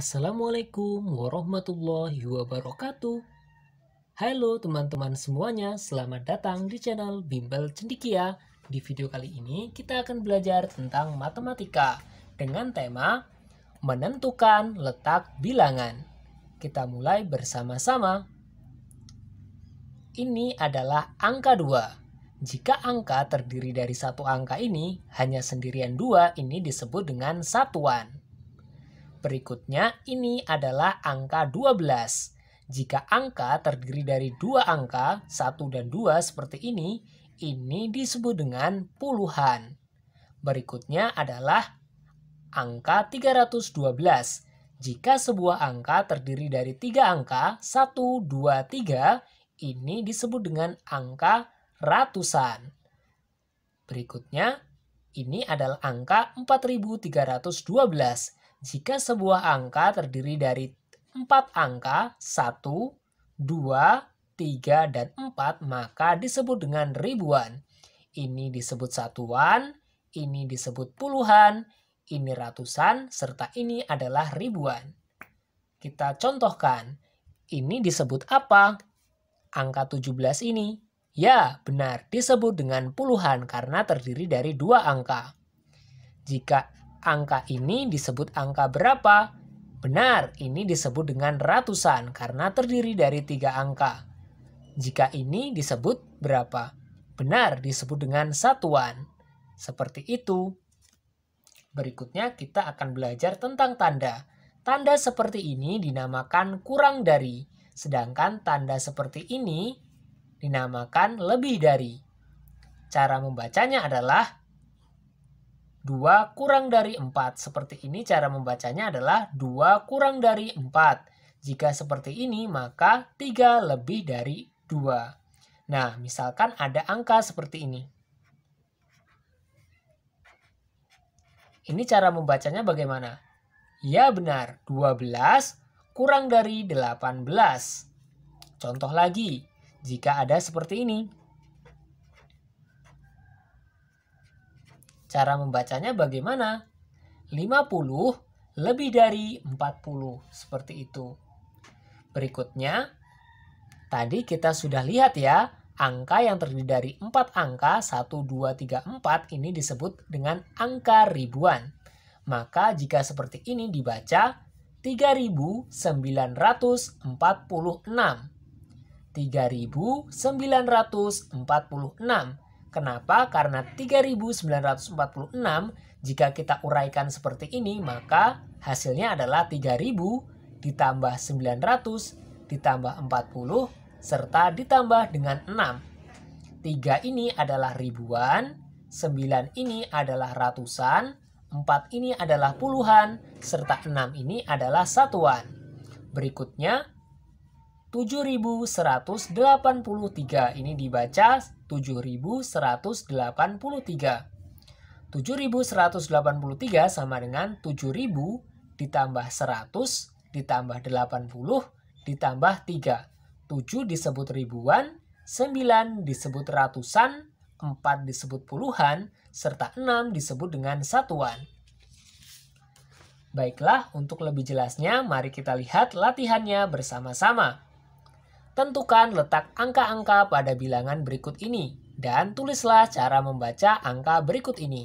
Assalamualaikum warahmatullahi wabarakatuh. Halo teman-teman semuanya, selamat datang di channel Bimbel Cendikia. Di video kali ini kita akan belajar tentang matematika dengan tema menentukan letak bilangan. Kita mulai bersama-sama. Ini adalah angka 2. Jika angka terdiri dari satu angka ini, hanya sendirian dua ini disebut dengan satuan. Berikutnya, ini adalah angka 12. Jika angka terdiri dari dua angka, 1 dan 2 seperti ini, ini disebut dengan puluhan. Berikutnya adalah angka 312. Jika sebuah angka terdiri dari tiga angka, 1, 2, 3, ini disebut dengan angka ratusan. Berikutnya, ini adalah angka 4312. Jika sebuah angka terdiri dari empat angka 1, 2, 3, dan 4, maka disebut dengan ribuan. Ini disebut satuan, ini disebut puluhan, ini ratusan, serta ini adalah ribuan. Kita contohkan, ini disebut apa? Angka 17 ini. Ya, benar, disebut dengan puluhan karena terdiri dari dua angka. Jika angka ini disebut angka berapa? Benar, ini disebut dengan ratusan karena terdiri dari tiga angka. Jika ini disebut berapa? Benar, disebut dengan satuan. Seperti itu. Berikutnya kita akan belajar tentang tanda. Tanda seperti ini dinamakan kurang dari, sedangkan tanda seperti ini dinamakan lebih dari. Cara membacanya adalah 2 kurang dari 4. Seperti ini cara membacanya adalah 2 kurang dari 4. Jika seperti ini maka 3 lebih dari 2. Nah, misalkan ada angka seperti ini. Ini cara membacanya bagaimana? Ya benar, 12 kurang dari 18. Contoh lagi, jika ada seperti ini, Cara membacanya bagaimana? 50 lebih dari 40 seperti itu. Berikutnya, tadi kita sudah lihat ya, angka yang terdiri dari 4 angka 1, 2, 3, 4 ini disebut dengan angka ribuan. Maka jika seperti ini dibaca 3946. 3946 Kenapa? Karena 3946 jika kita uraikan seperti ini maka hasilnya adalah 3000 ditambah 900 ditambah 40 serta ditambah dengan 6. 3 ini adalah ribuan, 9 ini adalah ratusan, 4 ini adalah puluhan, serta 6 ini adalah satuan. Berikutnya 7183. Ini dibaca 7183. 7183 sama dengan 7000 ditambah 100 ditambah 80 ditambah 3. 7 disebut ribuan, 9 disebut ratusan, 4 disebut puluhan, serta 6 disebut dengan satuan. Baiklah, untuk lebih jelasnya mari kita lihat latihannya bersama-sama. Tentukan letak angka-angka pada bilangan berikut ini dan tulislah cara membaca angka berikut ini.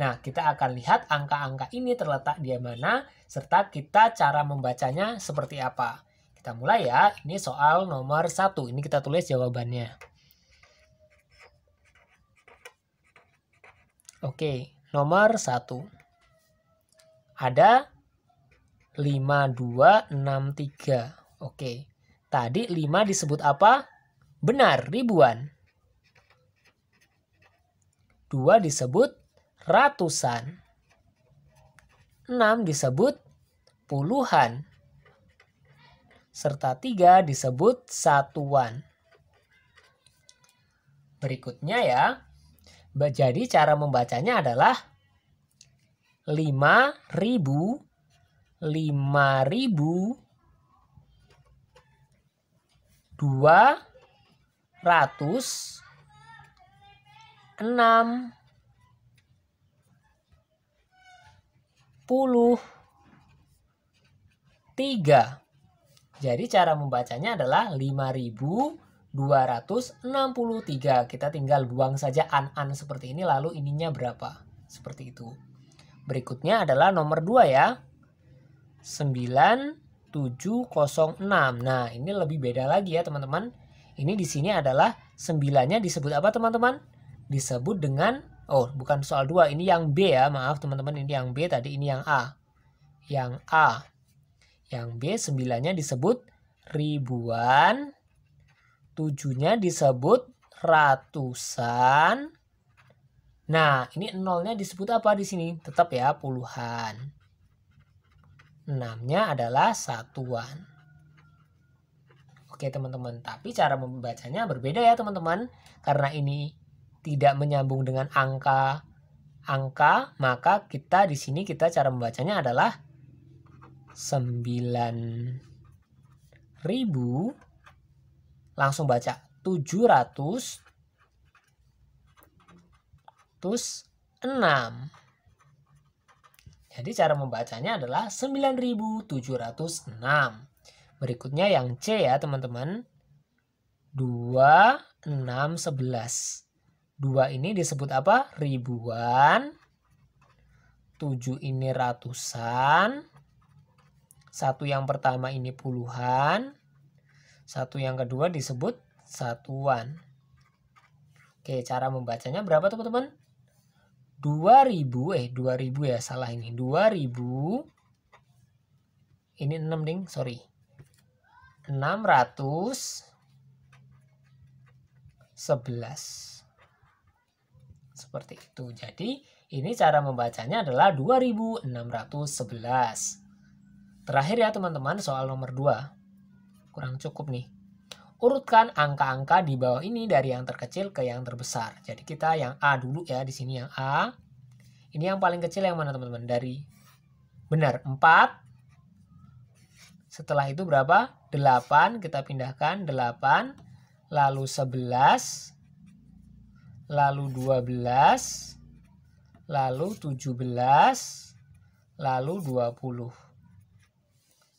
Nah, kita akan lihat angka-angka ini terletak di mana serta kita cara membacanya seperti apa. Kita mulai ya. Ini soal nomor satu. Ini kita tulis jawabannya. Oke, nomor satu Ada 5263. Oke. Tadi 5 disebut apa? Benar, ribuan. 2 disebut ratusan. 6 disebut puluhan. Serta 3 disebut satuan. Berikutnya ya. Jadi cara membacanya adalah 5000 5000 dua ratus enam puluh tiga. Jadi cara membacanya adalah 5263. Kita tinggal buang saja an-an seperti ini lalu ininya berapa? Seperti itu. Berikutnya adalah nomor 2 ya. 9 706. Nah, ini lebih beda lagi ya, teman-teman. Ini di sini adalah 9-nya disebut apa, teman-teman? Disebut dengan oh, bukan soal 2, ini yang B ya. Maaf, teman-teman, ini yang B tadi, ini yang A. Yang A. Yang B 9-nya disebut ribuan, 7-nya disebut ratusan. Nah, ini nolnya disebut apa di sini? Tetap ya, puluhan. Enamnya adalah satuan. Oke teman-teman, tapi cara membacanya berbeda ya teman-teman. Karena ini tidak menyambung dengan angka angka, maka kita di sini kita cara membacanya adalah ribu langsung baca 700 terus 6 jadi cara membacanya adalah 9706. Berikutnya yang C ya teman-teman. 2, 6, 11. 2 ini disebut apa? Ribuan. 7 ini ratusan. Satu yang pertama ini puluhan. Satu yang kedua disebut satuan. Oke, cara membacanya berapa teman-teman? 2000 eh 2000 ya salah ini 2000 ini 6 ding sorry 11 seperti itu jadi ini cara membacanya adalah 2611 terakhir ya teman-teman soal nomor 2 kurang cukup nih urutkan angka-angka di bawah ini dari yang terkecil ke yang terbesar. Jadi kita yang A dulu ya, di sini yang A. Ini yang paling kecil yang mana teman-teman? Dari benar 4. Setelah itu berapa? 8 kita pindahkan 8 lalu 11 lalu 12 lalu 17 lalu 20.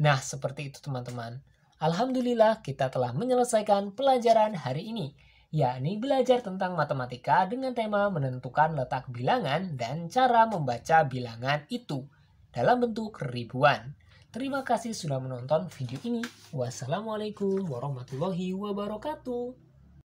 Nah, seperti itu teman-teman. Alhamdulillah kita telah menyelesaikan pelajaran hari ini, yakni belajar tentang matematika dengan tema menentukan letak bilangan dan cara membaca bilangan itu dalam bentuk ribuan. Terima kasih sudah menonton video ini. Wassalamualaikum warahmatullahi wabarakatuh.